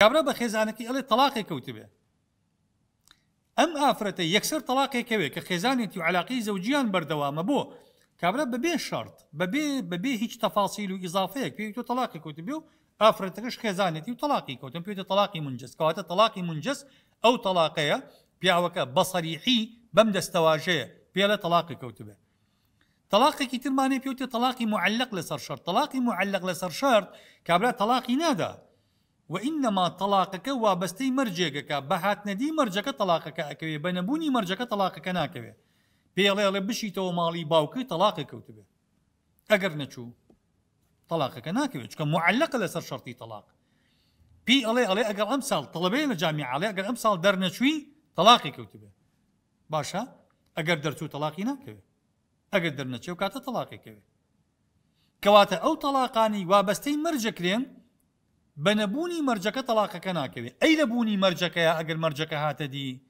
كابرا بخيز انا كي الي طلاقي كوتبه ام افرتي يكسر طلاقي كوي كخيزاني تي علاقي زوجيا بردوام بو كابرا ببي شرط ببي ببي هيك تفاصيل واضافه كي تو طلاقي كوتبيو افرتي كش خزانة تي طلاقي كوتم بيو طلاقي منجز كوات طلاقي منجز او طلاقية بياوك بصريحي بمدس تواجه بيلا طلاقي كوتبه طلاقي كتير ماني بيوتي طلاقي معلق لسر شرط طلاقي معلق لسر شرط كابلا طلاقي نادى وانما طلاقك وابستي مرجيكك بحات ندي مرجك طلاقك اكوي بنبوني مرجك طلاقك ناكوي بيلي لي بشي تو مالي باوكي طلاقك وتبي اگر نچو طلاقك ناكوي چكم معلق لسر شرطي طلاق بي الي أجر اگر امسال طلبي الجامعة علي اگر امسال در نشوي طلاقك وتبي باشا اگر درتو طلاقي ناكوي اگر در نچو كات طلاقك كوي كواتا او طلاقاني وابستي مرجك لين بنبوني مرجك طلاق كنا أي لبوني مرجك يا أجل مرجك هاتدي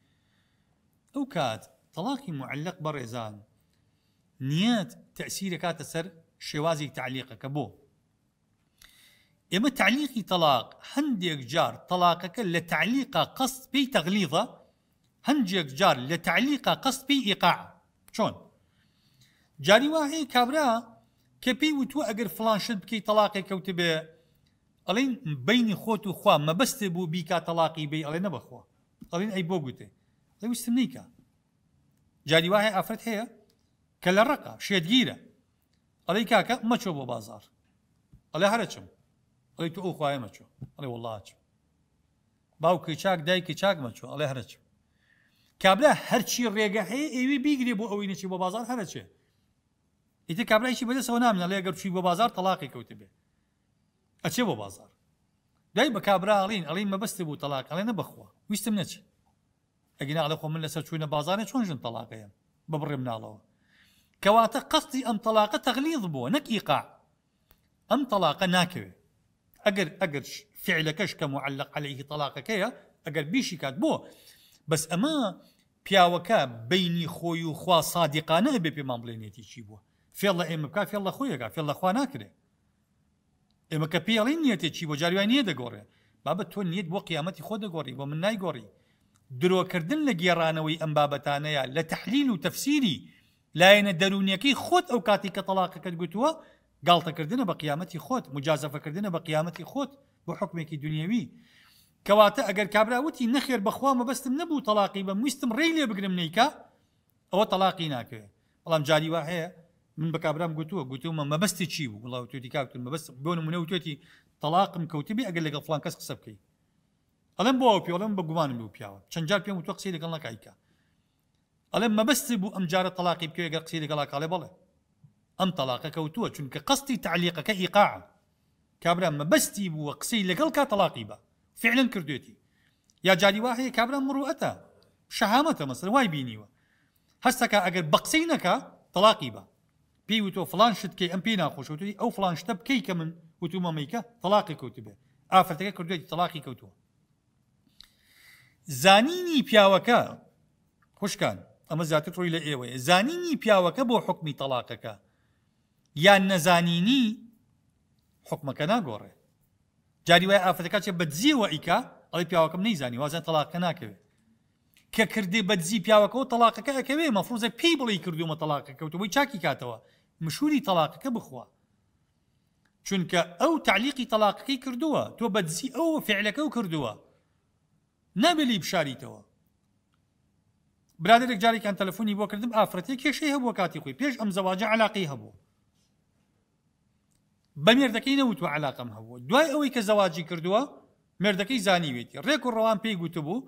أو كات طلاقي معلق برزان نيات تأثيرك هذا سر شوازي تعليق كبو إما تعليقي طلاق هنديك جار طلاقك لتعليق قصد بي تغليظة هنديك جار لتعليق قصد بي إيقاع شون جاري واحد كابرا كبي وتو أجر فلان شد بكي طلاقي كوتبه ئەڵین بینی خۆت و خوا مەبستێ بوو بیکا تەلاقی بی ئەڵێ نەبخوا ئەڵین ئەی بۆ گوتێ لە ویستم نیکە جاری وایە ئافرەت هەیە کە لە ڕقا شێتگیرە ئەڵی کاکە مەچۆ بۆ بازار ئەلێ هەرچم ئەڵی تو ئەو خوایە مەچۆ ئەڵێ وڵاچم باوکی چاک دایکی چاک مەچۆ ئەڵێ هەرچم کابرا هەرچی ڕێگە هەیە ئێوی بیگرێ بۆ ئەوی نەچی بۆ بازار هەرەچێ ئیتە کابراایشی بەدەسەوە نامە لێگەر چی بۆ بازار تەلاقی کەوتبێ اچه با بازار داي با کابرا علین ما بس تبو طلاق علین بخوا ویستم نچه اگه نه علی خو من لسر چوینا بازاره چون جن طلاقه هم ببرم نالو كواتا قصدي ام طلاق تغليظ بو نك ايقاع ام طلاق ناكوي أجر أجر فعل اش كمعلق عليه طلاقك يا اقر بيشي كات بو بس اما بياوكا بيني خوي وخوا صادقانه بيبي مامبليني تيشي بو في الله ام بكا في الله خويا كا في الله خوا ناكري ئێمە کە پێڵی نیەتێکی بۆ جاریوان نییە دەگۆڕێ بابەت تۆ نیت بۆ قیامەتی خۆ دەگۆڕی بۆ من نایگۆڕی درۆکردن لە گێڕانەوەی ئەم بابەتانەیە لە تحلیل و تەفسیری لایەنە دەرونیەکەی خۆت ئەو کاتی کە تەلاقەکەت گوتووە گاڵتەکردنە بە قیامەتی خۆت مجازەفەکردنە بە قیامەتی خۆت بۆ حکمێکی دنیاوی کەواتە ئەگەر کابراوتی نەخێر بەخوا مەبەستم نەبوو تەلاقی بە مویستم ڕێ لێ بگرم نیکە ئەوە تەلاقی ناکرێت بەڵام جاری وا هەیە من بكابرام ابرام قلتوه قلتوه ما بس تشيب والله قلت لك قلت ما بس بون من قلت لي طلاق مكوتبي اقل لك فلان كسر سبكي قال ام بوبي ولا ام بغوان بيو بيو شان بيو متقسي لك الله كايكا قال ما بس بو ام جار طلاق بكي اقل قسي لك الله قال بله ام طلاق كوتوه شنك قصتي تعليق كايقاع كابرا ما بس تيبو وقسي لك الكا طلاقي با فعلا كردوتي يا جاري واحد كابرا مروءته شهامته مثلا واي بيني هسه كا اقل بقسينك طلاقي با پێی وتۆ فلان شتکەی ئەم پێی ناخۆشوتی ئەو فلان شتە بکەی کە من وتومەمەیکە تەلاقی کەوت بێ ئافرەتەکە کردوێتی تەلاقی کەوتووە زانینی پیاوەکە خوشکان ئەمە زیاتر ڕووی لە ئێوەیە زانینی پیاوەکە بۆ حکمی تەلاقەکە یان نەزانینی حکمەکە ناگۆڕێ جاری وای ئافرەکە چێ بەدزیەوە ئیکا ئەڵی پیاوەکەم نەیزانی وازان تەلاقە ناکەوێت کە کردی بەدزی پیاوەکەەوە تەلاقەکە ئەەکەوێ مەفروزە پێی بڵی کردومە تەلاقەکەوتەوەی چاکی کاتەوە مشوری تەلاقەکە بخوا چونکە ئەو تعلیقی تەلاقەکەی کردووە تۆ بەدزی ئەو فعلەکە و کردووە نابلی بشاریتەوە برادێک جارێکیان تەلفۆنی بۆ کردم ئافرەتی کێشەی هەبوو کاتی خۆی پێش ئەم زەواجە علاقی هەبوو بە مێردەکەی نەوتوە علاقم هەبوو دوای ئەوەی کە زەواجی کردووە مردەکەی زانیوێتی ڕێک و ڕەوان پێی گوتبوو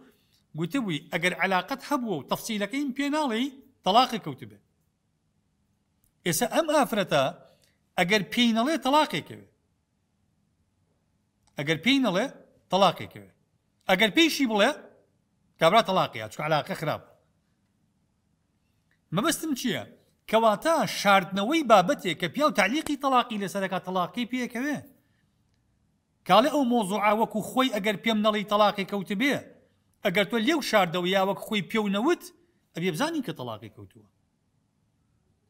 قتبوي أجر علاقة هبو تفصيل قيم بينالي طلاق كوتبه اسا ام افرتا أجر بينالي طلاق كوي أجر بينالي طلاق كوي أجر بيشي بلا كابرا طلاق يا يعني شو علاقه خراب ما بستم چيا كواتا شارت نوي بابتي كبيو تعليقي طلاقي لسلك طلاقي بي كوي قال او موضوع وكو خوي أجر بيمنالي طلاقي كوتبيه ئەگەر تۆ لێو شاردەوە یاوەک خۆی پێونەوت ئەبێ بزانین کە تەلاقی کەوتووە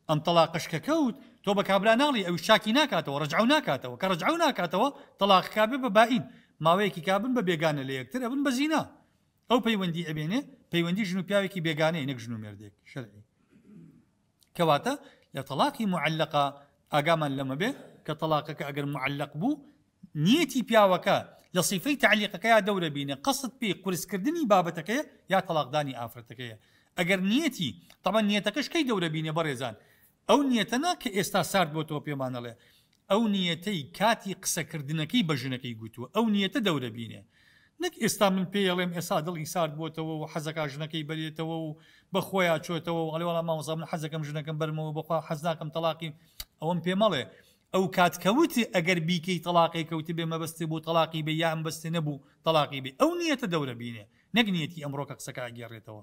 ئەم تەلاقش کە کەوت تۆ بە کابرا ناڵی ئەو شاکی ناکاتەوە ڕجع ناکاتەوە کە ڕجع ناکاتەوە تەلاقکابێ بە باین ماوەیەکی کابن بە بێگانە لە یەکتر ئەبن بە زینا ئەو پەیوەندی ئەبێنێ پەیوەندی ژن و پیاوێکی بێگانەی نەک ژن و مردێک شەرعی کەواتە لە تەلاقی معلقا ئاگامان لەمە بێ کە تەلاقەکە ئەگەر معلق بوو نیەتی پیاوەکە لە سیفەی تعلیقەکەیا دەورە بینە قسەت پێی قرسکردنی بابەتەکەی یا تەلاقدانی ئافرەتەکەیە ئەگەر نیەتی تەمە نیەتەکەشکەی دەورە بینە بەڕێزان ئەو نیەتەنا کە ئێستا سارد بۆ تۆ پێمانەڵێ ئەو نیەتەی کاتی قسەکردنەکەی بە ژنەکەی گوتووە ئەو نیەتە دەورە بینێ نەک ئێستا من پێڵێم ئێستا دڵی سارد بۆتەوە و حەزەکە ژنەکەی بەرێتەوە و بەخۆیان چۆتەوە و ئەلێوەڵ ماوەزە من حەزەکەم ژنەکەم بەرمەوە بەخوا حەزناکەم تەلاقی ئەوەم پێ مەڵێ ئەو کاتکەوت ئەگەر بیکەی تەلاقی کەوتی بێ مەبستی بوو تەلاقی بێ یان بەستی نەبوو تەلاقی بێ ئەو نیەتە دەورە بینێ نەگنیەتی ئەمڕۆ کە قسەکە ئەگەڕێتەوە.